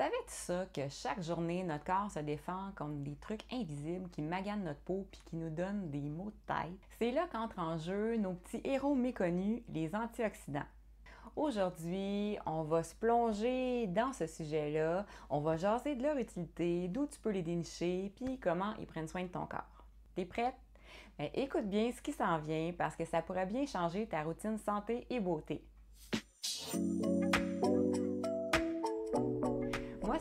Savais-tu ça que chaque journée, notre corps se défend contre des trucs invisibles qui maganent notre peau puis qui nous donnent des maux de tête? C'est là qu'entrent en jeu nos petits héros méconnus, les antioxydants. Aujourd'hui, on va se plonger dans ce sujet-là, on va jaser de leur utilité, d'où tu peux les dénicher, puis comment ils prennent soin de ton corps. T'es prête? Ben, écoute bien ce qui s'en vient parce que ça pourrait bien changer ta routine santé et beauté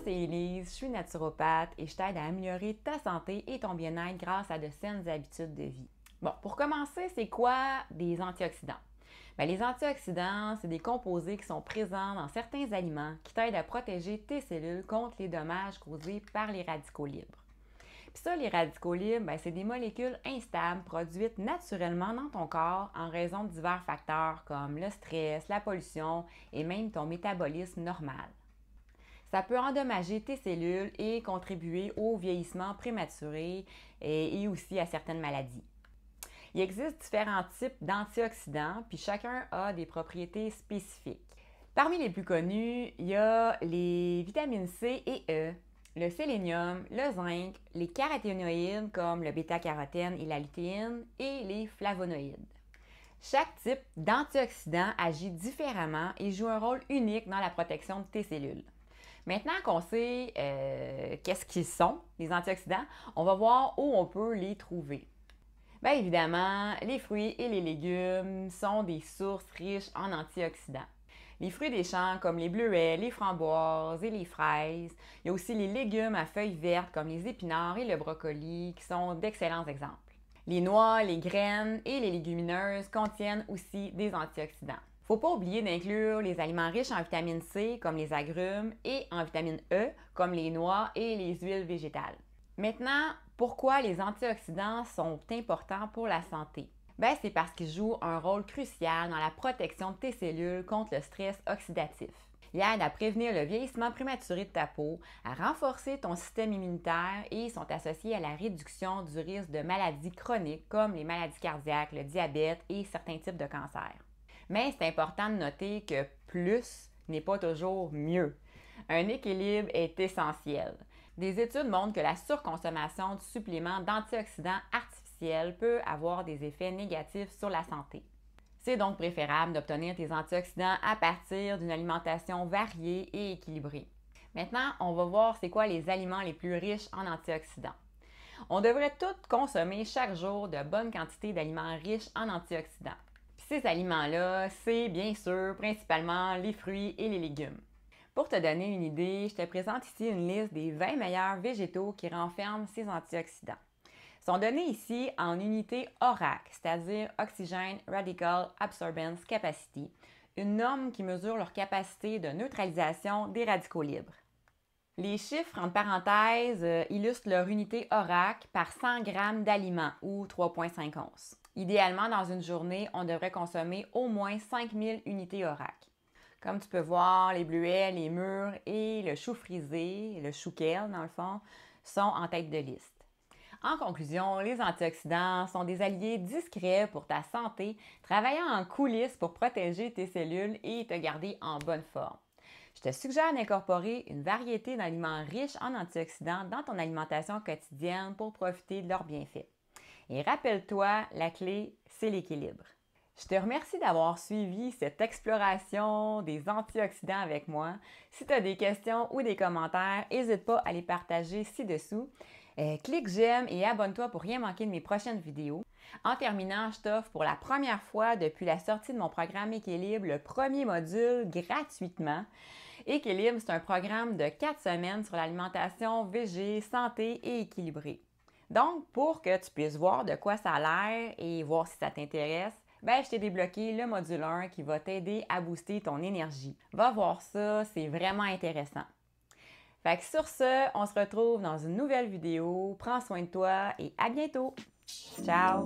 c'est Elise, je suis naturopathe et je t'aide à améliorer ta santé et ton bien-être grâce à de saines habitudes de vie. Bon, pour commencer, c'est quoi des antioxydants? Ben, les antioxydants, c'est des composés qui sont présents dans certains aliments qui t'aident à protéger tes cellules contre les dommages causés par les radicaux libres. Puis ça, les radicaux libres, ben, c'est des molécules instables produites naturellement dans ton corps en raison de divers facteurs comme le stress, la pollution et même ton métabolisme normal. Ça peut endommager tes cellules et contribuer au vieillissement prématuré et, aussi à certaines maladies. Il existe différents types d'antioxydants, puis chacun a des propriétés spécifiques. Parmi les plus connus, il y a les vitamines C et E, le sélénium, le zinc, les caroténoïdes comme le bêta-carotène et la lutéine et les flavonoïdes. Chaque type d'antioxydant agit différemment et joue un rôle unique dans la protection de tes cellules. Maintenant qu'on sait euh, qu'est-ce qu'ils sont, les antioxydants, on va voir où on peut les trouver. Bien évidemment, les fruits et les légumes sont des sources riches en antioxydants. Les fruits des champs comme les bleuets, les framboises et les fraises. Il y a aussi les légumes à feuilles vertes comme les épinards et le brocoli qui sont d'excellents exemples. Les noix, les graines et les légumineuses contiennent aussi des antioxydants. Faut pas oublier d'inclure les aliments riches en vitamine C comme les agrumes et en vitamine E comme les noix et les huiles végétales. Maintenant, pourquoi les antioxydants sont importants pour la santé? Ben, c'est parce qu'ils jouent un rôle crucial dans la protection de tes cellules contre le stress oxydatif. Ils aident à prévenir le vieillissement prématuré de ta peau, à renforcer ton système immunitaire et sont associés à la réduction du risque de maladies chroniques comme les maladies cardiaques, le diabète et certains types de cancers. Mais c'est important de noter que plus n'est pas toujours mieux. Un équilibre est essentiel. Des études montrent que la surconsommation de suppléments d'antioxydants artificiels peut avoir des effets négatifs sur la santé. C'est donc préférable d'obtenir tes antioxydants à partir d'une alimentation variée et équilibrée. Maintenant, on va voir c'est quoi les aliments les plus riches en antioxydants. On devrait tous consommer chaque jour de bonnes quantités d'aliments riches en antioxydants, ces aliments-là, c'est bien sûr principalement les fruits et les légumes. Pour te donner une idée, je te présente ici une liste des 20 meilleurs végétaux qui renferment ces antioxydants. Ils sont donnés ici en unité ORAC, c'est-à-dire Oxygen Radical Absorbance Capacity, une norme qui mesure leur capacité de neutralisation des radicaux libres. Les chiffres, en parenthèse euh, illustrent leur unité ORAC par 100 g d'aliments ou 3,5 onces. Idéalement, dans une journée, on devrait consommer au moins 5000 unités ORAC. Comme tu peux voir, les bleuets, les mûres et le chou frisé, le chouquel dans le fond, sont en tête de liste. En conclusion, les antioxydants sont des alliés discrets pour ta santé, travaillant en coulisses pour protéger tes cellules et te garder en bonne forme. Je te suggère d'incorporer une variété d'aliments riches en antioxydants dans ton alimentation quotidienne pour profiter de leurs bienfaits. Et rappelle-toi, la clé, c'est l'équilibre. Je te remercie d'avoir suivi cette exploration des antioxydants avec moi. Si tu as des questions ou des commentaires, n'hésite pas à les partager ci-dessous. Euh, clique j'aime et abonne-toi pour rien manquer de mes prochaines vidéos. En terminant, je t'offre pour la première fois depuis la sortie de mon programme Équilibre le premier module gratuitement. Équilibre, c'est un programme de quatre semaines sur l'alimentation VG, santé et équilibrée. Donc, pour que tu puisses voir de quoi ça a l'air et voir si ça t'intéresse, ben, je t'ai débloqué le module 1 qui va t'aider à booster ton énergie. Va voir ça, c'est vraiment intéressant. Fait que sur ce, on se retrouve dans une nouvelle vidéo. Prends soin de toi et à bientôt. Ciao!